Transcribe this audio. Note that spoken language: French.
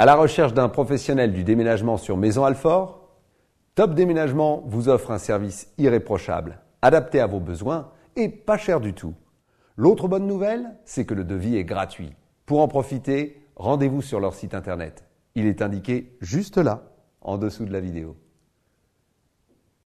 À la recherche d'un professionnel du déménagement sur Maison Alfort, Top Déménagement vous offre un service irréprochable, adapté à vos besoins et pas cher du tout. L'autre bonne nouvelle, c'est que le devis est gratuit. Pour en profiter, rendez-vous sur leur site internet. Il est indiqué juste là, en dessous de la vidéo.